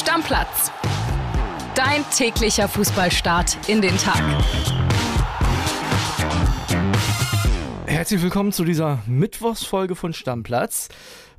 Stammplatz. Dein täglicher Fußballstart in den Tag. Herzlich willkommen zu dieser Mittwochsfolge von Stammplatz.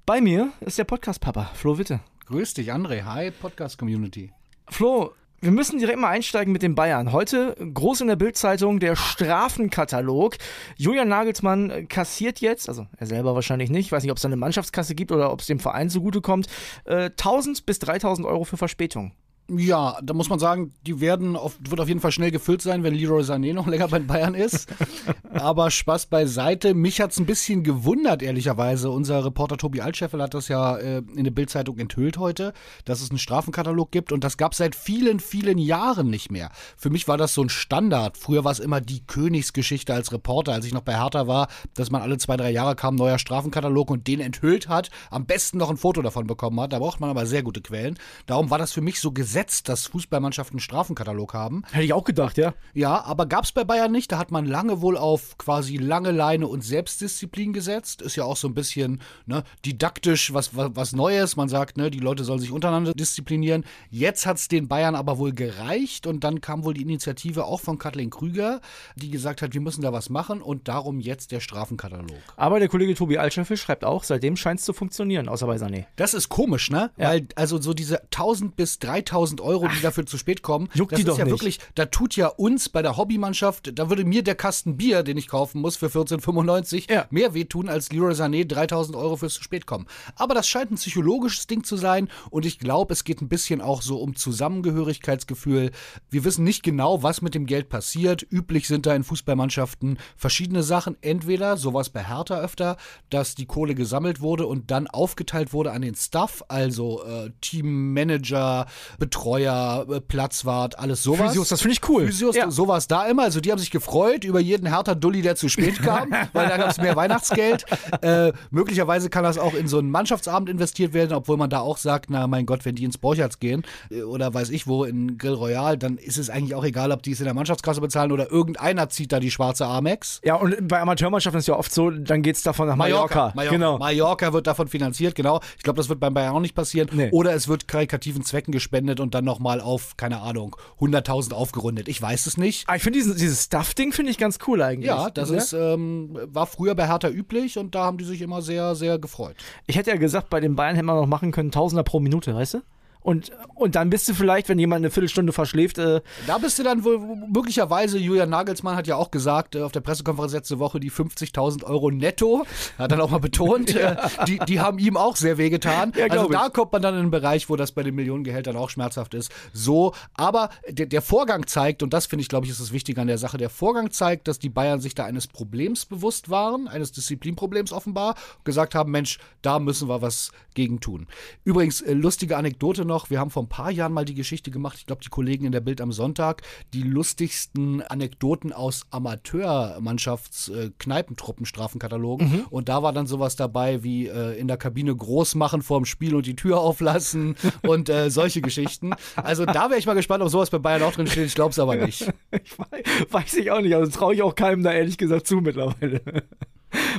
Bei mir ist der Podcast-Papa, Flo Witte. Grüß dich, André. Hi, Podcast-Community. Flo, wir müssen direkt mal einsteigen mit den Bayern. Heute groß in der Bildzeitung der Strafenkatalog. Julian Nagelsmann äh, kassiert jetzt, also er selber wahrscheinlich nicht, ich weiß nicht, ob es eine Mannschaftskasse gibt oder ob es dem Verein zugutekommt, äh, 1000 bis 3000 Euro für Verspätung. Ja, da muss man sagen, die werden auf, wird auf jeden Fall schnell gefüllt sein, wenn Leroy Sané noch länger bei Bayern ist. Aber Spaß beiseite. Mich hat es ein bisschen gewundert, ehrlicherweise. Unser Reporter Tobi Altscheffel hat das ja äh, in der Bildzeitung enthüllt heute, dass es einen Strafenkatalog gibt. Und das gab es seit vielen, vielen Jahren nicht mehr. Für mich war das so ein Standard. Früher war es immer die Königsgeschichte als Reporter, als ich noch bei Hertha war, dass man alle zwei, drei Jahre kam, neuer Strafenkatalog und den enthüllt hat. Am besten noch ein Foto davon bekommen hat. Da braucht man aber sehr gute Quellen. Darum war das für mich so gesetzt Gesetz, dass Fußballmannschaften einen Strafenkatalog haben. Hätte ich auch gedacht, ja. Ja, aber gab es bei Bayern nicht. Da hat man lange wohl auf quasi lange Leine und Selbstdisziplin gesetzt. Ist ja auch so ein bisschen ne, didaktisch was, was, was, Neues. Man sagt, ne, die Leute sollen sich untereinander disziplinieren. Jetzt hat es den Bayern aber wohl gereicht. Und dann kam wohl die Initiative auch von Kathleen Krüger, die gesagt hat, wir müssen da was machen. Und darum jetzt der Strafenkatalog. Aber der Kollege Tobi Altscheffel schreibt auch, seitdem scheint es zu funktionieren, außer bei Sané. Das ist komisch, ne? Ja. Weil also so diese 1000 bis 3000 1000 Euro, die dafür zu spät kommen. Juckt das die ist doch ja nicht. wirklich, da tut ja uns bei der Hobbymannschaft, da würde mir der Kasten Bier, den ich kaufen muss für 14,95, ja. mehr wehtun als Leroy Sané 3000 Euro fürs zu spät kommen. Aber das scheint ein psychologisches Ding zu sein und ich glaube, es geht ein bisschen auch so um Zusammengehörigkeitsgefühl. Wir wissen nicht genau, was mit dem Geld passiert. Üblich sind da in Fußballmannschaften verschiedene Sachen. Entweder sowas bei Hertha öfter, dass die Kohle gesammelt wurde und dann aufgeteilt wurde an den Staff, also äh, Teammanager, Be Betreuer, äh, Platzwart, alles sowas. Physios, das finde ich cool. Physios, ja. sowas da immer. Also die haben sich gefreut über jeden härter Dulli, der zu spät kam, weil da gab es mehr Weihnachtsgeld. Äh, möglicherweise kann das auch in so einen Mannschaftsabend investiert werden, obwohl man da auch sagt, na mein Gott, wenn die ins Borchards gehen äh, oder weiß ich wo, in Grill Royal, dann ist es eigentlich auch egal, ob die es in der Mannschaftskasse bezahlen oder irgendeiner zieht da die schwarze Amex. Ja, und bei Amateurmannschaften ist ja oft so, dann geht es davon nach Mallorca. Mallorca. Mallorca. Genau. Mallorca wird davon finanziert, genau. Ich glaube, das wird beim Bayern auch nicht passieren. Nee. Oder es wird karikativen Zwecken gespendet aufgerundet und dann nochmal auf, keine Ahnung, 100.000 aufgerundet. Ich weiß es nicht. Aber ah, ich finde dieses, dieses Stuff-Ding finde ich ganz cool eigentlich. Ja, das ja? Ne? ist, ähm, war früher bei Hertha üblich und da haben die sich immer sehr, sehr gefreut. Ich hätte ja gesagt, bei den Bayern hätten wir noch machen können, Tausender pro Minute, weißt du? Und, und dann bist du vielleicht, wenn jemand eine Viertelstunde verschläft. Äh da bist du dann wohl möglicherweise, Julian Nagelsmann hat ja auch gesagt, äh, auf der Pressekonferenz letzte Woche, die 50.000 Euro netto, hat dann auch mal betont, äh, die, die haben ihm auch sehr wehgetan. Ja, also da kommt man dann in einen Bereich, wo das bei den Millionengehältern auch schmerzhaft ist. So, aber der, der Vorgang zeigt, und das finde ich, glaube ich, ist das Wichtige an der Sache, der Vorgang zeigt, dass die Bayern sich da eines Problems bewusst waren, eines Disziplinproblems offenbar, gesagt haben, Mensch, da müssen wir was gegen tun. Übrigens, äh, lustige Anekdote noch noch, wir haben vor ein paar Jahren mal die Geschichte gemacht, ich glaube, die Kollegen in der Bild am Sonntag, die lustigsten Anekdoten aus Amateurmannschaftskneipentruppenstrafenkatalogen. Mhm. Und da war dann sowas dabei wie äh, in der Kabine groß machen vor dem Spiel und die Tür auflassen und äh, solche Geschichten. Also da wäre ich mal gespannt, ob sowas bei Bayern auch drin steht. Ich glaube es aber nicht. ich weiß, weiß ich auch nicht. Also traue ich auch keinem da ehrlich gesagt zu mittlerweile.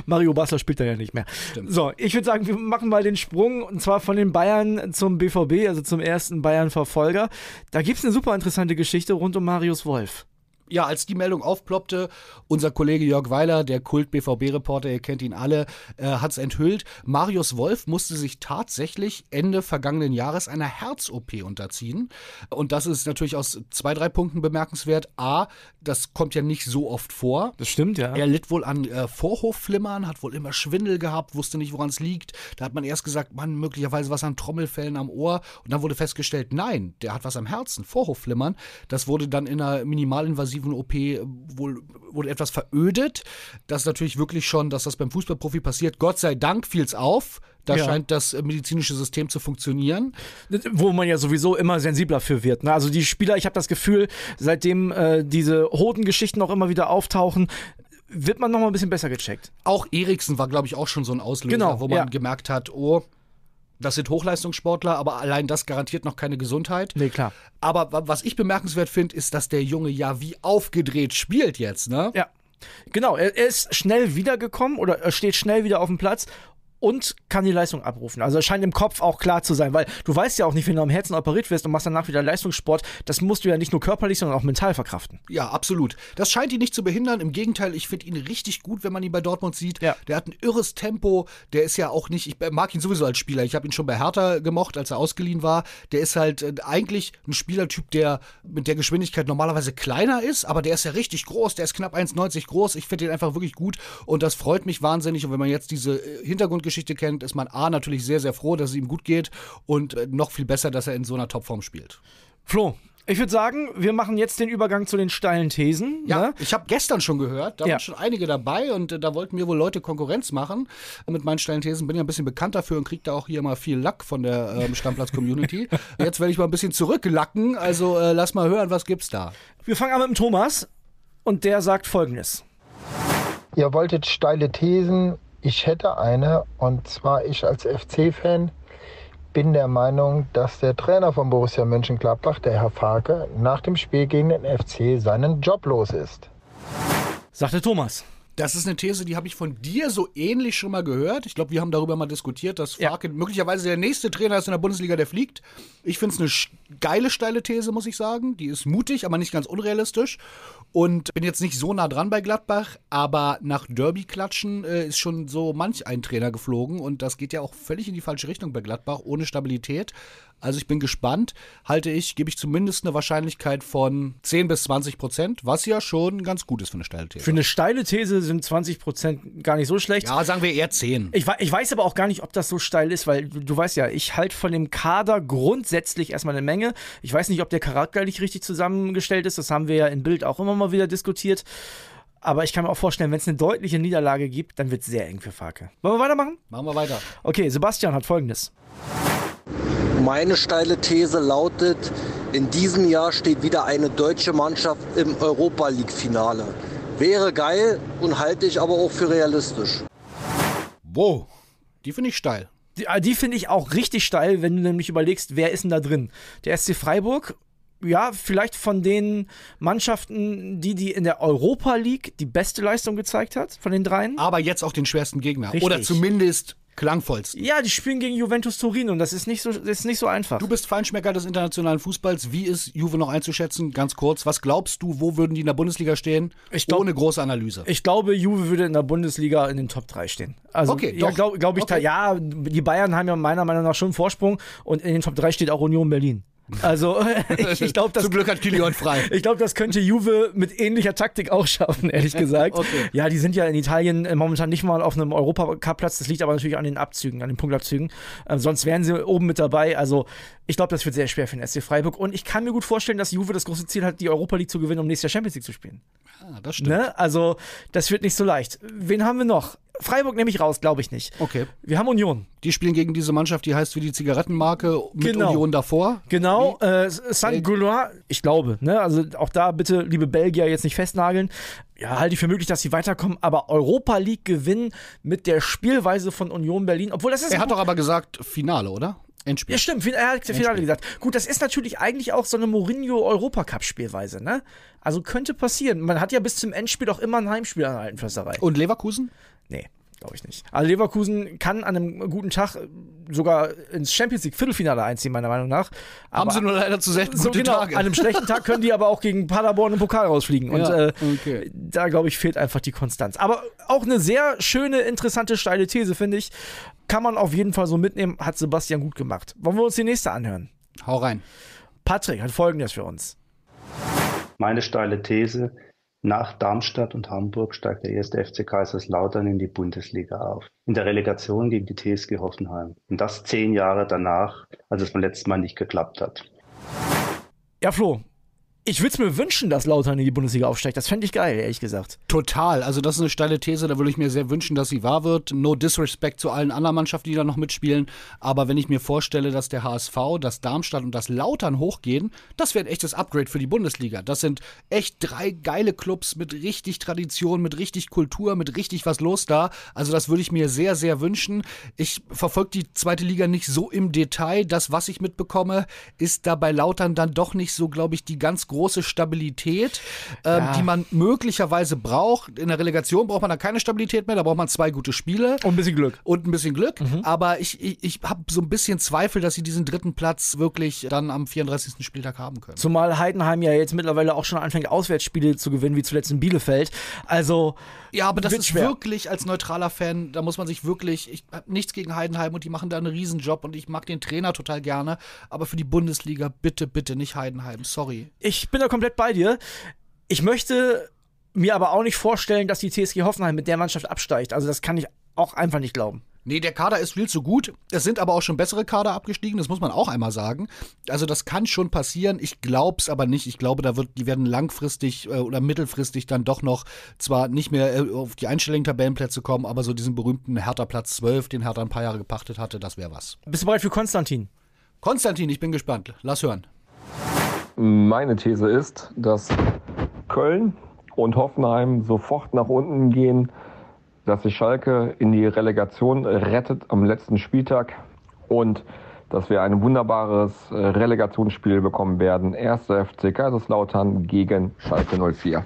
Mario Basler spielt da ja nicht mehr. Stimmt. So, ich würde sagen, wir machen mal den Sprung und zwar von den Bayern zum BVB, also zum ersten Bayern-Verfolger. Da gibt es eine super interessante Geschichte rund um Marius Wolf ja, als die Meldung aufploppte, unser Kollege Jörg Weiler, der Kult-BVB-Reporter, ihr kennt ihn alle, äh, hat es enthüllt. Marius Wolf musste sich tatsächlich Ende vergangenen Jahres einer Herz-OP unterziehen. Und das ist natürlich aus zwei, drei Punkten bemerkenswert. A, das kommt ja nicht so oft vor. Das stimmt, ja. Er litt wohl an äh, Vorhofflimmern, hat wohl immer Schwindel gehabt, wusste nicht, woran es liegt. Da hat man erst gesagt, man, möglicherweise was an Trommelfällen am Ohr. Und dann wurde festgestellt, nein, der hat was am Herzen, Vorhofflimmern. Das wurde dann in einer minimalinvasiven operativen OP wohl wurde etwas verödet. Das ist natürlich wirklich schon, dass das beim Fußballprofi passiert. Gott sei Dank fiel's auf. Da ja. scheint das medizinische System zu funktionieren. Wo man ja sowieso immer sensibler für wird. Ne? Also die Spieler, ich habe das Gefühl, seitdem äh, diese Hoden-Geschichten auch immer wieder auftauchen, wird man nochmal ein bisschen besser gecheckt. Auch Eriksen war, glaube ich, auch schon so ein Auslöser, genau, wo man ja. gemerkt hat, oh, das sind Hochleistungssportler, aber allein das garantiert noch keine Gesundheit. Nee, klar. Aber was ich bemerkenswert finde, ist, dass der Junge ja wie aufgedreht spielt jetzt, ne? Ja. Genau, er, ist schnell wiedergekommen oder er steht schnell wieder auf dem Platz und kann die Leistung abrufen. Also es scheint im Kopf auch klar zu sein, weil du weißt ja auch nicht, wenn du am Herzen operiert wirst und machst danach wieder Leistungssport, das musst du ja nicht nur körperlich, sondern auch mental verkraften. Ja, absolut. Das scheint ihn nicht zu behindern. Im Gegenteil, ich finde ihn richtig gut, wenn man ihn bei Dortmund sieht. Ja. Der hat ein irres Tempo. Der ist ja auch nicht, ich mag ihn sowieso als Spieler. Ich habe ihn schon bei Hertha gemocht, als er ausgeliehen war. Der ist halt äh, eigentlich ein Spielertyp, der mit der Geschwindigkeit normalerweise kleiner ist, aber der ist ja richtig groß. Der ist knapp 1,90 groß. Ich finde ihn einfach wirklich gut und das freut mich wahnsinnig. Und wenn man jetzt diese äh, Hintergrundgeschichte Vereinsgeschichte kennt, ist man A natürlich sehr, sehr froh, dass es ihm gut geht und äh, noch viel besser, dass er in so einer Topform spielt. Flo, ich würde sagen, wir machen jetzt den Übergang zu den steilen Thesen. Ja, ne? ich habe gestern schon gehört, da ja. waren schon einige dabei und äh, da wollten mir wohl Leute Konkurrenz machen. Mit meinen steilen Thesen bin ich ein bisschen bekannt dafür und kriege da auch hier mal viel Lack von der ähm, Stammplatz-Community. jetzt werde ich mal ein bisschen zurücklacken, also äh, lass mal hören, was gibt's da. Wir fangen an mit dem Thomas und der sagt folgendes. Ihr wolltet steile Thesen, ich hätte eine und zwar ich als FC-Fan bin der Meinung, dass der Trainer von Borussia Mönchengladbach, der Herr Farke, nach dem Spiel gegen den FC seinen Job los ist. Sagte Thomas. Das ist eine These, die habe ich von dir so ähnlich schon mal gehört. Ich glaube, wir haben darüber mal diskutiert, dass Farke ja. möglicherweise der nächste Trainer ist in der Bundesliga, der fliegt. Ich finde es eine geile, steile These, muss ich sagen. Die ist mutig, aber nicht ganz unrealistisch. Und bin jetzt nicht so nah dran bei Gladbach, aber nach Derby-Klatschen äh, ist schon so manch ein Trainer geflogen. Und das geht ja auch völlig in die falsche Richtung bei Gladbach, ohne Stabilität. Also ich bin gespannt. Halte ich, gebe ich zumindest eine Wahrscheinlichkeit von 10 bis 20 Prozent, was ja schon ganz gut ist für eine steile These. Für eine steile These sind 20 Prozent gar nicht so schlecht. Ja, sagen wir eher 10. Ich, ich weiß aber auch gar nicht, ob das so steil ist, weil du weißt ja, ich halte von dem Kader grundsätzlich erstmal eine Menge. Ich weiß nicht, ob der Charakter nicht richtig zusammengestellt ist. Das haben wir ja im Bild auch immer mal wieder diskutiert. Aber ich kann mir auch vorstellen, wenn es eine deutliche Niederlage gibt, dann wird es sehr eng für Farke. Wollen wir weitermachen? Machen wir weiter. Okay, Sebastian hat folgendes. Meine steile These lautet, in diesem Jahr steht wieder eine deutsche Mannschaft im Europa League-Finale. Wäre geil und halte ich aber auch für realistisch. Wow, die finde ich steil. Die, ah, die finde ich auch richtig steil, wenn du nämlich überlegst, wer ist denn da drin? Der SC Freiburg, ja, vielleicht von den Mannschaften, die die in der Europa League die beste Leistung gezeigt hat, von den dreien. Aber jetzt auch den schwersten Gegner. Richtig. Oder zumindest klangvollsten. Ja, die spielen gegen Juventus Turin und das ist nicht so, ist nicht so einfach. Du bist Feinschmecker des internationalen Fußballs. Wie ist Juve noch einzuschätzen? Ganz kurz, was glaubst du, wo würden die in der Bundesliga stehen? Ich Glaub, Ohne große Analyse. Ich glaube, Juve würde in der Bundesliga in den Top 3 stehen. Also, okay, ja, glaube glaub ich, okay. ja, die Bayern haben ja meiner Meinung nach schon einen Vorsprung und in den Top 3 steht auch Union Berlin. Also ich, ich glaube, Zum Glück hat Kilion frei. Ich glaube, das könnte Juve mit ähnlicher Taktik auch schaffen, ehrlich gesagt. okay. Ja, die sind ja in Italien äh, momentan nicht mal auf einem Europacup-Platz. Das liegt aber natürlich an den Abzügen, an den Punktabzügen. Ähm, sonst wären sie oben mit dabei. Also ich glaube, das wird sehr schwer für den SC Freiburg. Und ich kann mir gut vorstellen, dass Juve das große Ziel hat, die Europa League zu gewinnen, um nächstes Jahr Champions League zu spielen. Ah, das stimmt. Ne? Also das wird nicht so leicht. Wen haben wir noch? Freiburg nehme ich raus, glaube ich nicht. Okay. Wir haben Union. Die spielen gegen diese Mannschaft, die heißt wie die Zigarettenmarke mit genau. Union davor. Genau. Äh, Saint-Gaulois, ich glaube. Ne? Also auch da bitte, liebe Belgier, jetzt nicht festnageln. Ja, halte ich für möglich, dass sie weiterkommen, aber Europa League gewinnen mit der Spielweise von Union Berlin, obwohl das ist. Er hat doch aber gesagt, Finale, oder? Endspiel. Ja, stimmt, er hat Finale gesagt. Gut, das ist natürlich eigentlich auch so eine Mourinho-Europacup-Spielweise, ne? Also könnte passieren. Man hat ja bis zum Endspiel auch immer ein Heimspiel an der alten Försterei. Und Leverkusen? Nee, glaube ich nicht. Also Leverkusen kann an einem guten Tag äh, sogar ins Champions League Viertelfinale einziehen, meiner Meinung nach. Aber Haben sie nur leider zu selten so gute genau, Tage. An einem schlechten Tag können die aber auch gegen Paderborn im Pokal rausfliegen. Ja, und äh, da, glaube ich, fehlt einfach die Konstanz. Aber auch eine sehr schöne, interessante, steile These, finde ich. Kann man auf jeden Fall so mitnehmen. Hat Sebastian gut gemacht. Wollen wir uns die nächste anhören? Hau rein. Patrick hat folgendes für uns. Meine steile These ist, nach Darmstadt und Hamburg steigt der erste FC Kaiserslautern in die Bundesliga auf. In der Relegation gegen die TSG Hoffenheim. Und das zehn Jahre danach, als es beim letzten Mal nicht geklappt hat. Ja, Flo, ich würde es mir wünschen, dass Lautern in die Bundesliga aufsteigt. Das fände ich geil, ehrlich gesagt. Total. Also, das ist eine steile These. Da würde ich mir sehr wünschen, dass sie wahr wird. No disrespect zu allen anderen Mannschaften, die da noch mitspielen. Aber wenn ich mir vorstelle, dass der HSV, dass Darmstadt und das Lautern hochgehen, das wäre ein echtes Upgrade für die Bundesliga. Das sind echt drei geile Clubs mit richtig Tradition, mit richtig Kultur, mit richtig was los da. Also, das würde ich mir sehr, sehr wünschen. Ich verfolge die zweite Liga nicht so im Detail. Das, was ich mitbekomme, ist da bei Lautern dann doch nicht so, glaube ich, die ganz große Stabilität, ähm, ja. die man möglicherweise braucht. In der Relegation braucht man da keine Stabilität mehr, da braucht man zwei gute Spiele. Und ein bisschen Glück. Und ein bisschen Glück. Mhm. Aber ich, ich, ich habe so ein bisschen Zweifel, dass sie diesen dritten Platz wirklich dann am 34. Spieltag haben können. Zumal Heidenheim ja jetzt mittlerweile auch schon anfängt, Auswärtsspiele zu gewinnen, wie zuletzt in Bielefeld. Also. Ja, aber das ist schwer. wirklich als neutraler Fan, da muss man sich wirklich, ich habe nichts gegen Heidenheim und die machen da einen Riesenjob und ich mag den Trainer total gerne, aber für die Bundesliga bitte, bitte nicht Heidenheim, sorry. Ich ich bin da komplett bei dir. Ich möchte mir aber auch nicht vorstellen, dass die TSG Hoffenheim mit der Mannschaft absteigt. Also das kann ich auch einfach nicht glauben. Nee, der Kader ist viel zu gut. Es sind aber auch schon bessere Kader abgestiegen, das muss man auch einmal sagen. Also das kann schon passieren. Ich glaube es aber nicht. Ich glaube, da wird, die werden langfristig äh, oder mittelfristig dann doch noch zwar nicht mehr äh, auf die einstelligen Tabellenplätze kommen, aber so diesen berühmten Hertha Platz 12, den Hertha ein paar Jahre gepachtet hatte, das wäre was. Bist du bereit für Konstantin? Konstantin, ich bin gespannt. Lass hören. Meine These ist, dass Köln und Hoffenheim sofort nach unten gehen, dass sich Schalke in die Relegation rettet am letzten Spieltag und dass wir ein wunderbares äh, Relegationsspiel bekommen werden. 1. FC Kaiserslautern gegen Schalke 04.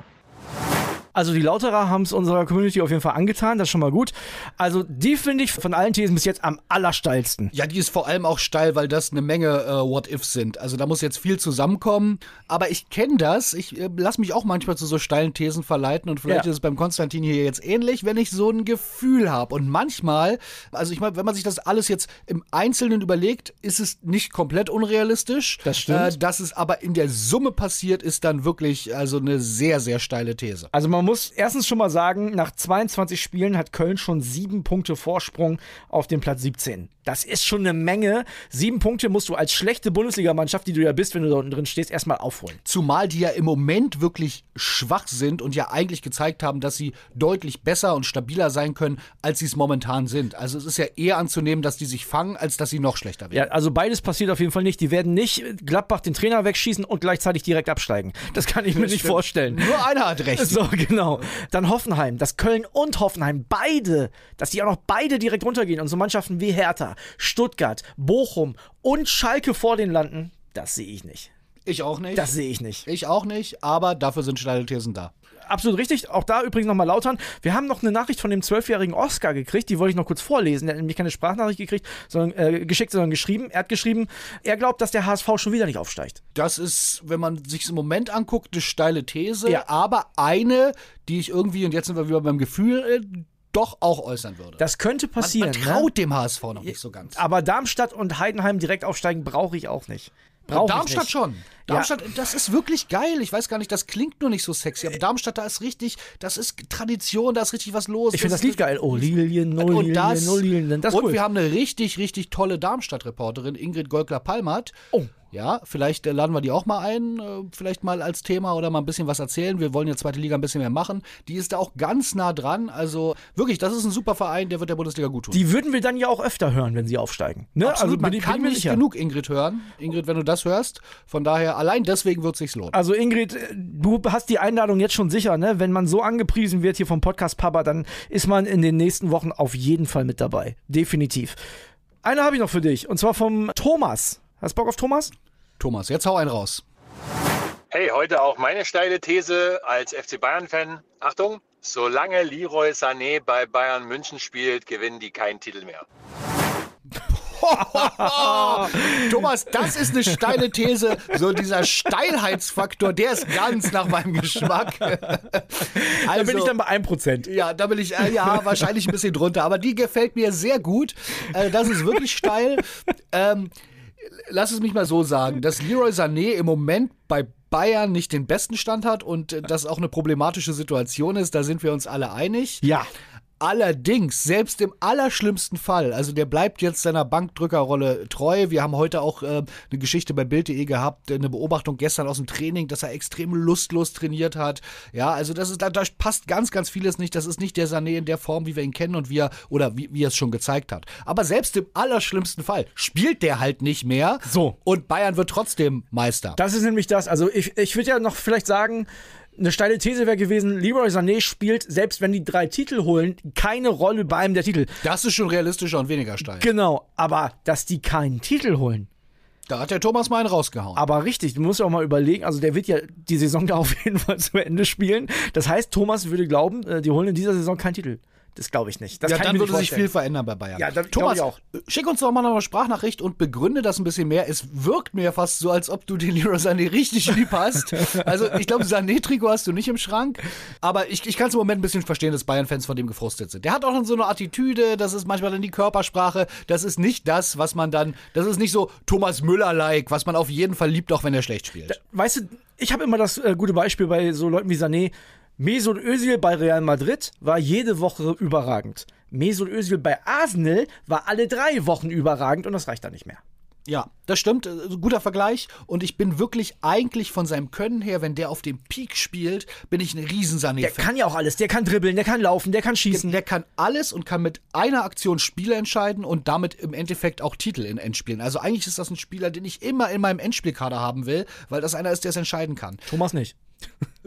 Also die Lauterer haben es unserer Community auf jeden Fall angetan, das ist schon mal gut. Also die finde ich von allen Thesen bis jetzt am allersteilsten. Ja, die ist vor allem auch steil, weil das eine Menge äh, What-Ifs sind. Also da muss jetzt viel zusammenkommen. Aber ich kenne das. Ich äh, lasse mich auch manchmal zu so steilen Thesen verleiten und vielleicht ja. ist es beim Konstantin hier jetzt ähnlich, wenn ich so ein Gefühl habe. Und manchmal, also ich meine, wenn man sich das alles jetzt im Einzelnen überlegt, ist es nicht komplett unrealistisch. Das stimmt. Äh, dass es aber in der Summe passiert, ist dann wirklich also eine sehr, sehr steile These. Also man man muss erstens schon mal sagen, nach 22 Spielen hat Köln schon sieben Punkte Vorsprung auf den Platz 17. Das ist schon eine Menge. Sieben Punkte musst du als schlechte Bundesligamannschaft, die du ja bist, wenn du da unten drin stehst, erstmal aufholen. Zumal die ja im Moment wirklich schwach sind und ja eigentlich gezeigt haben, dass sie deutlich besser und stabiler sein können, als sie es momentan sind. Also es ist ja eher anzunehmen, dass die sich fangen, als dass sie noch schlechter werden. Ja, also beides passiert auf jeden Fall nicht. Die werden nicht Gladbach den Trainer wegschießen und gleichzeitig direkt absteigen. Das kann ich mir das nicht stimmt. vorstellen. Nur einer hat recht. So, genau. Genau. Dann Hoffenheim, dass Köln und Hoffenheim beide, dass die auch noch beide direkt runtergehen und so Mannschaften wie Hertha, Stuttgart, Bochum und Schalke vor den landen, das sehe ich nicht. Ich auch nicht. Das sehe ich nicht. Ich auch nicht, aber dafür sind Schneidethesen da absolut richtig. Auch da übrigens nochmal lautern. Wir haben noch eine Nachricht von dem zwölfjährigen Oscar gekriegt, die wollte ich noch kurz vorlesen. Der hat nämlich keine Sprachnachricht gekriegt, sondern äh, geschickt, sondern geschrieben. Er hat geschrieben, er glaubt, dass der HSV schon wieder nicht aufsteigt. Das ist, wenn man sich im Moment anguckt, eine steile These, ja. aber eine, die ich irgendwie, und jetzt sind wir wieder beim Gefühl, äh, doch auch äußern würde. Das könnte passieren. Man, man ne? traut ne? dem HSV noch nicht so ganz. Aber Darmstadt und Heidenheim direkt aufsteigen brauche ich auch nicht. Brauch Darmstadt nicht. schon. Darmstadt, ja. das ist wirklich geil. Ich weiß gar nicht, das klingt nur nicht so sexy, aber äh. Darmstadt, da ist richtig, das ist Tradition, da ist richtig was los. Ich finde das Lied geil. Oh, Lilien, oh, no Lilien, das, no oh, Lilien. Das und cool. wir haben eine richtig, richtig tolle Darmstadt-Reporterin, Ingrid Golkler-Palmert. Oh ja, vielleicht äh, laden wir die auch mal ein, äh, vielleicht mal als Thema oder mal ein bisschen was erzählen. Wir wollen ja zweite Liga ein bisschen mehr machen. Die ist da auch ganz nah dran. Also wirklich, das ist ein super Verein, der wird der Bundesliga gut tun. Die würden wir dann ja auch öfter hören, wenn sie aufsteigen. Ne? Absolut, also, man kann nicht sicher. genug Ingrid hören. Ingrid, wenn du das hörst, von daher, allein deswegen wird es sich lohnen. Also Ingrid, äh, du hast die Einladung jetzt schon sicher. Ne? Wenn man so angepriesen wird hier vom Podcast Papa, dann ist man in den nächsten Wochen auf jeden Fall mit dabei. Definitiv. Eine habe ich noch für dich, und zwar vom Thomas. Hast du Bock auf Thomas? Thomas, jetzt hau einen raus. Hey, heute auch meine steile These als FC Bayern-Fan. Achtung, solange Leroy Sané bei Bayern München spielt, gewinnen die keinen Titel mehr. Thomas, das ist eine steile These. So dieser Steilheitsfaktor, der ist ganz nach meinem Geschmack. also, da bin ich dann also, bei 1%. Ja, da bin ich äh, ja wahrscheinlich ein bisschen drunter, aber die gefällt mir sehr gut. Äh, das ist wirklich steil. Ähm, lass es mich mal so sagen, dass Leroy Sané im Moment bei Bayern nicht den besten Stand hat und äh, das auch eine problematische Situation ist, da sind wir uns alle einig. Ja. Allerdings, selbst im allerschlimmsten Fall, also der bleibt jetzt seiner Bankdrückerrolle treu. Wir haben heute auch äh, eine Geschichte bei Bild.de gehabt, eine Beobachtung gestern aus dem Training, dass er extrem lustlos trainiert hat. Ja, also das ist, da, da passt ganz, ganz vieles nicht. Das ist nicht der Sané in der Form, wie wir ihn kennen und wie er, oder wie, wie er es schon gezeigt hat. Aber selbst im allerschlimmsten Fall spielt der halt nicht mehr. So. Und Bayern wird trotzdem Meister. Das ist nämlich das. Also ich, ich würde ja noch vielleicht sagen, eine steile These wäre gewesen, Leroy Sané spielt, selbst wenn die drei Titel holen, keine Rolle bei einem der Titel. Das ist schon realistischer und weniger steil. Genau, aber dass die keinen Titel holen. Da hat der Thomas mal einen rausgehauen. Aber richtig, du musst ja auch mal überlegen, also der wird ja die Saison da auf jeden Fall zu Ende spielen. Das heißt, Thomas würde glauben, äh, die holen in dieser Saison keinen Titel. Das glaube ich nicht. Das ja, dann würde sich viel verändern bei Bayern. Ja, dann, Thomas, schick uns doch mal eine Sprachnachricht und begründe das ein bisschen mehr. Es wirkt mir fast so, als ob du den Leroy Sané richtig lieb hast. also ich glaube, Sané-Trikot hast du nicht im Schrank. Aber ich, ich kann es im Moment ein bisschen verstehen, dass Bayern-Fans von dem gefrustet sind. Der hat auch so eine Attitüde, das ist manchmal dann die Körpersprache. Das ist nicht das, was man dann, das ist nicht so Thomas Müller-like, was man auf jeden Fall liebt, auch wenn er schlecht spielt. Da, weißt du, ich habe immer das äh, gute Beispiel bei so Leuten wie Sané. Mesut Özil bei Real Madrid war jede Woche überragend. Mesut Özil bei Arsenal war alle drei Wochen überragend und das reicht dann nicht mehr. Ja, das stimmt. Äh, guter Vergleich. Und ich bin wirklich eigentlich von seinem Können her, wenn der auf dem Peak spielt, bin ich ein Riesensané. Der kann ja auch alles. Der kann dribbeln, der kann laufen, der kann schießen. Der, der kann alles und kann mit einer Aktion Spiele entscheiden und damit im Endeffekt auch Titel in Endspielen. Also eigentlich ist das ein Spieler, den ich immer in meinem Endspielkader haben will, weil das einer ist, der es entscheiden kann. Thomas nicht.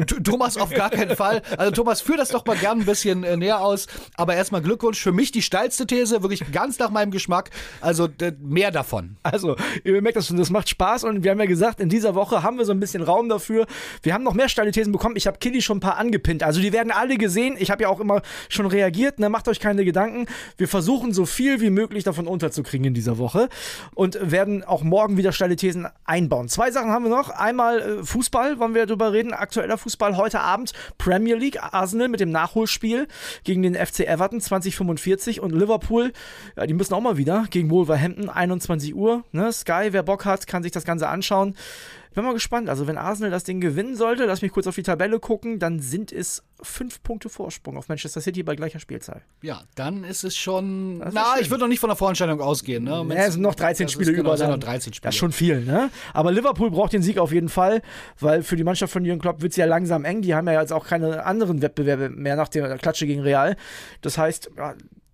Thomas auf gar keinen Fall. Also Thomas, führ das doch mal gern ein bisschen äh, näher aus. Aber erstmal Glückwunsch. Für mich die steilste These, wirklich ganz nach meinem Geschmack. Also mehr davon. Also, ihr merkt das schon, das macht Spaß. Und wir haben ja gesagt, in dieser Woche haben wir so ein bisschen Raum dafür. Wir haben noch mehr steile Thesen bekommen. Ich habe Killy schon ein paar angepinnt. Also die werden alle gesehen. Ich habe ja auch immer schon reagiert. Ne? Macht euch keine Gedanken. Wir versuchen so viel wie möglich davon unterzukriegen in dieser Woche. Und werden auch morgen wieder steile Thesen einbauen. Zwei Sachen haben wir noch. Einmal äh, Fußball, wollen wir darüber reden. Aktueller Fußball. Fußball heute Abend Premier League Arsenal mit dem Nachholspiel gegen den FC Everton 2045 und Liverpool, ja, die müssen auch mal wieder gegen Wolverhampton 21 Uhr. Ne? Sky, wer Bock hat, kann sich das Ganze anschauen. Ich bin mal gespannt. Also, wenn Arsenal das Ding gewinnen sollte, lass mich kurz auf die Tabelle gucken, dann sind es fünf Punkte Vorsprung auf Manchester City bei gleicher Spielzahl. Ja, dann ist es schon. Das na, ich würde noch nicht von der Voranstaltung ausgehen. Ne? Ja, es sind noch 13 Spiele genau, über. Genau, noch 13 Spiele. Das ist schon viel, ne? Aber Liverpool braucht den Sieg auf jeden Fall, weil für die Mannschaft von Jürgen Klopp wird es ja langsam eng. Die haben ja jetzt auch keine anderen Wettbewerbe mehr nach der Klatsche gegen Real. Das heißt,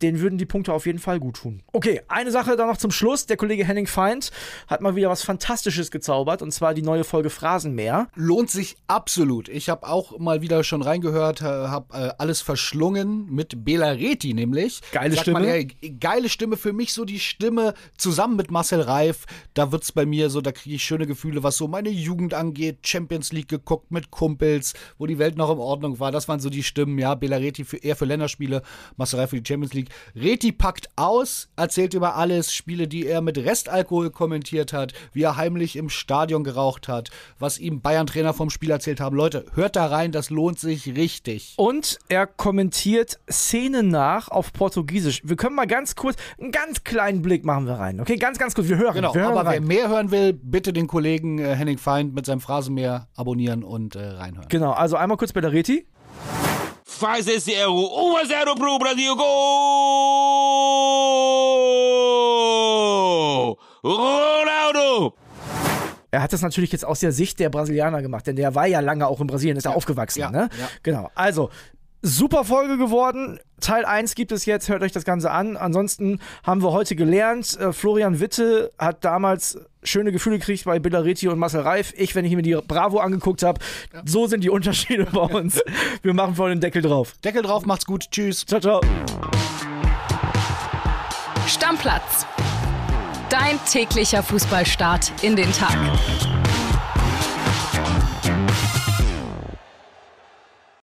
den würden die Punkte auf jeden Fall gut tun. Okay, eine Sache dann noch zum Schluss. Der Kollege Henning Feind hat mal wieder was Fantastisches gezaubert und zwar die neue Folge Phrasenmäher. Lohnt sich absolut. Ich habe auch mal wieder schon reingehört, äh, habe äh, alles verschlungen mit Bela Reti nämlich. Geile Sagt Stimme. Man, äh, geile Stimme für mich, so die Stimme zusammen mit Marcel Reif. Da wird es bei mir so, da kriege ich schöne Gefühle, was so meine Jugend angeht. Champions League geguckt mit Kumpels, wo die Welt noch in Ordnung war. Das waren so die Stimmen, ja. Bela Reti für, eher für Länderspiele, Marcel Reif für die Champions League. League. Reti packt aus, erzählt über alles, Spiele, die er mit Restalkohol kommentiert hat, wie er heimlich im Stadion geraucht hat, was ihm Bayern-Trainer vom Spiel erzählt haben. Leute, hört da rein, das lohnt sich richtig. Und er kommentiert Szenen nach auf Portugiesisch. Wir können mal ganz kurz, einen ganz kleinen Blick machen wir rein. Okay, ganz, ganz kurz. Wir hören. Genau, wir hören aber rein. wer mehr hören will, bitte den Kollegen äh, Henning Feind mit seinem Phrasenmeer abonnieren und äh, reinhören. Genau, also einmal kurz bei der Reti faz esse erro. 1 a 0 pro Brasil. Gol! Ronaldo! Er hat das natürlich jetzt aus der Sicht der Brasilianer gemacht, denn der war ja lange auch in Brasilien, ist ja, aufgewachsen. Ja, ne? ja. Genau. Also, Super Folge geworden. Teil 1 gibt es jetzt, hört euch das Ganze an. Ansonsten haben wir heute gelernt, äh, Florian Witte hat damals schöne Gefühle gekriegt bei Billaretti und Marcel Reif. Ich, wenn ich mir die Bravo angeguckt habe, ja. so sind die Unterschiede bei uns. Wir machen vorhin den Deckel drauf. Deckel drauf, macht's gut. Tschüss. Ciao, ciao. Stammplatz. Dein täglicher Fußballstart in den Tag.